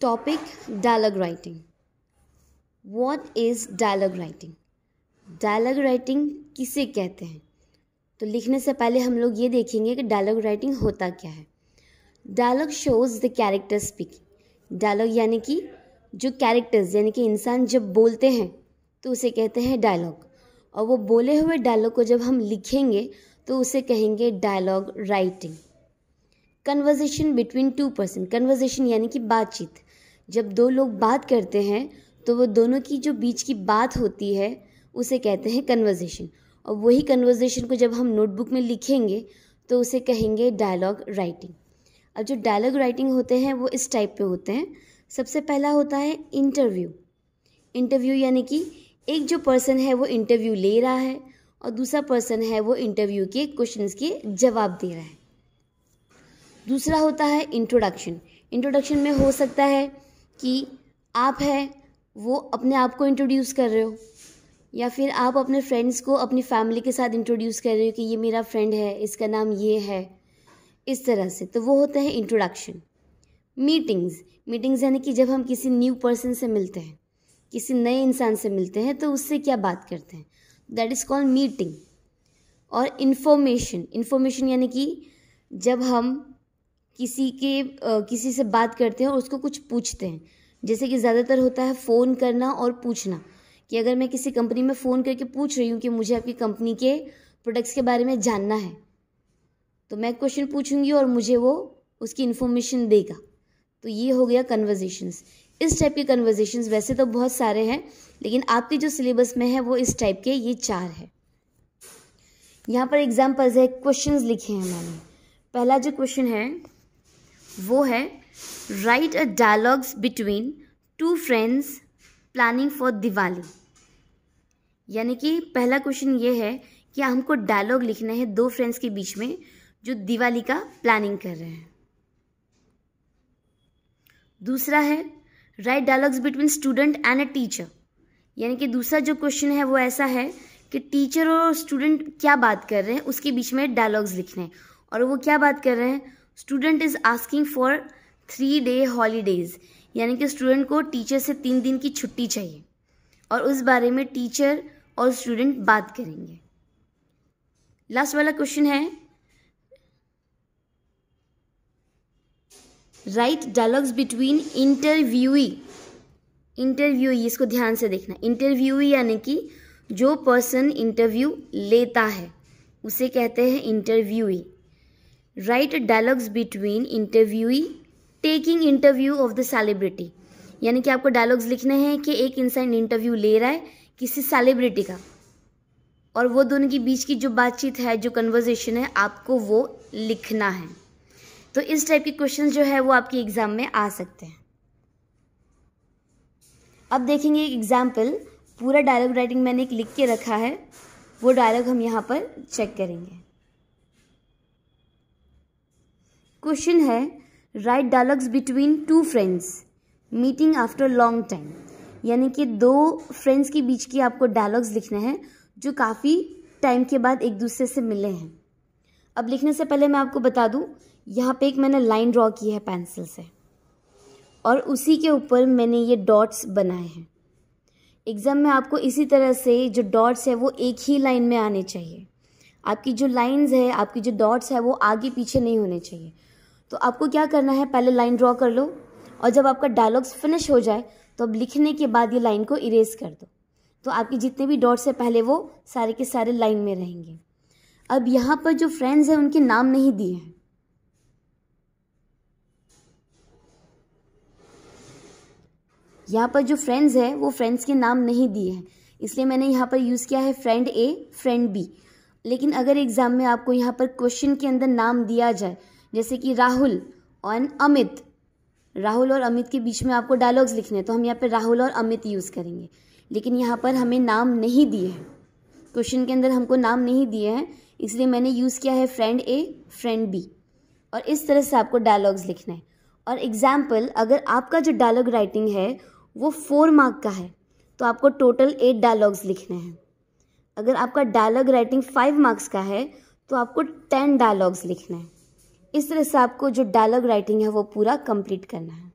topic dialogue writing what is dialogue writing dialogue writing किसे कहते हैं तो लिखने से पहले हम लोग ये देखेंगे कि डायलॉग राइटिंग होता क्या है dialogue shows the character speaking dialogue यानी कि जो कैरेक्टर्स यानी कि इंसान जब बोलते हैं तो उसे कहते हैं डायलॉग और वो बोले हुए डायलॉग को जब हम लिखेंगे तो उसे कहेंगे dialogue writing conversation between two person conversation यानी कि बातचीत जब दो लोग बात करते हैं तो वो दोनों की जो बीच की बात होती है उसे कहते हैं कन्वर्जेशन और वही कन्वर्जेशन को जब हम नोटबुक में लिखेंगे तो उसे कहेंगे डायलॉग राइटिंग अब जो डायलॉग राइटिंग होते हैं वो इस टाइप पे होते हैं सबसे पहला होता है इंटरव्यू इंटरव्यू यानी कि एक जो पर्सन है वो इंटरव्यू ले रहा है और दूसरा पर्सन है वो इंटरव्यू के क्वेश्चंस के जवाब दे रहा है दूसरा होता है इंट्रोडक्शन इंट्रोडक्शन में हो सकता है कि आप हैं वो अपने आप को इंट्रोड्यूस कर रहे हो या फिर आप अपने फ्रेंड्स को अपनी फैमिली के साथ इंट्रोड्यूस कर रहे हो कि ये मेरा फ्रेंड है इसका नाम ये है इस तरह से तो वो होता है इंट्रोडक्शन मीटिंग्स मीटिंग्स यानी कि जब हम किसी न्यू पर्सन से मिलते हैं किसी नए इंसान से मिलते हैं तो उससे क्या बात करते हैं दैट इज़ कॉल्ड मीटिंग और इन्फॉर्मेशन इन्फॉर्मेशन यानी कि जब हम किसी के किसी से बात करते हैं और उसको कुछ पूछते हैं जैसे कि ज़्यादातर होता है फ़ोन करना और पूछना कि अगर मैं किसी कंपनी में फ़ोन करके पूछ रही हूँ कि मुझे आपकी कंपनी के प्रोडक्ट्स के बारे में जानना है तो मैं क्वेश्चन पूछूंगी और मुझे वो उसकी इन्फॉर्मेशन देगा तो ये हो गया कन्वर्जेशन्स इस टाइप के कन्वर्जेशन्स वैसे तो बहुत सारे हैं लेकिन आपके जो सिलेबस में है वो इस टाइप के ये चार है यहाँ पर एग्जाम्पल्स है क्वेश्चन लिखे हैं मैंने पहला जो क्वेश्चन है वो है write a dialogues between two friends planning for Diwali यानी कि पहला क्वेश्चन ये है कि हमको डायलॉग लिखने हैं दो फ्रेंड्स के बीच में जो दिवाली का प्लानिंग कर रहे हैं दूसरा है write dialogues between student and a teacher यानी कि दूसरा जो क्वेश्चन है वो ऐसा है कि टीचर और स्टूडेंट क्या बात कर रहे हैं उसके बीच में डायलॉग्स लिखने हैं और वो क्या बात कर रहे हैं student is asking for three day holidays यानी कि स्टूडेंट को टीचर से तीन दिन की छुट्टी चाहिए और उस बारे में टीचर और स्टूडेंट बात करेंगे लास्ट वाला क्वेश्चन है write dialogues between interviewee interview इसको ध्यान से देखना इंटरव्यू यानी कि जो पर्सन इंटरव्यू लेता है उसे कहते हैं interviewee write dialogues between interviewee taking interview of the celebrity यानी कि आपको डायलॉग्स लिखने हैं कि एक इंसान इंटरव्यू ले रहा है किसी सेलिब्रिटी का और वो दोनों के बीच की जो बातचीत है जो कन्वर्जेशन है आपको वो लिखना है तो इस टाइप के क्वेश्चन जो है वो आपके एग्ज़ाम में आ सकते हैं अब देखेंगे एक एग्जाम्पल पूरा डायलॉग राइटिंग मैंने एक लिख के रखा है वो डायलॉग हम यहाँ पर चेक करेंगे क्वेश्चन है write dialogues between two friends meeting after long time यानी कि दो फ्रेंड्स के बीच की आपको डायलॉग्स लिखने हैं जो काफ़ी टाइम के बाद एक दूसरे से मिले हैं अब लिखने से पहले मैं आपको बता दूं यहाँ पे एक मैंने लाइन ड्रॉ की है पेंसिल से और उसी के ऊपर मैंने ये डॉट्स बनाए हैं एग्ज़ाम में आपको इसी तरह से जो डॉट्स है वो एक ही लाइन में आने चाहिए आपकी जो लाइंस है आपकी जो डॉट्स है वो आगे पीछे नहीं होने चाहिए तो आपको क्या करना है पहले लाइन ड्रॉ कर लो और जब आपका डायलॉग्स फिनिश हो जाए तो अब लिखने के बाद ये लाइन को इरेज कर दो तो आपके जितने भी डॉट्स हैं पहले वो सारे के सारे लाइन में रहेंगे अब यहाँ पर जो फ्रेंड्स हैं उनके नाम नहीं दिए हैं यहाँ पर जो फ्रेंड्स है वो फ्रेंड्स के नाम नहीं दिए हैं इसलिए मैंने यहाँ पर यूज़ किया है फ्रेंड ए फ्रेंड बी लेकिन अगर एग्ज़ाम में आपको यहाँ पर क्वेश्चन के अंदर नाम दिया जाए जैसे कि राहुल और अमित राहुल और अमित के बीच में आपको डायलॉग्स लिखने हैं तो हम यहाँ पर राहुल और अमित यूज़ करेंगे लेकिन यहाँ पर हमें नाम नहीं दिए हैं क्वेश्चन के अंदर हमको नाम नहीं दिए हैं इसलिए मैंने यूज़ किया है फ्रेंड ए फ्रेंड बी और इस तरह से आपको डायलॉग्स लिखना है और एग्जाम्पल अगर आपका जो डायलॉग राइटिंग है वो फोर मार्क का है तो आपको टोटल एट डायलॉग्स लिखने हैं अगर आपका डायलॉग राइटिंग फाइव मार्क्स का है तो आपको टेन डायलॉग्स लिखना है इस तरह से आपको जो डायलॉग राइटिंग है वो पूरा कंप्लीट करना है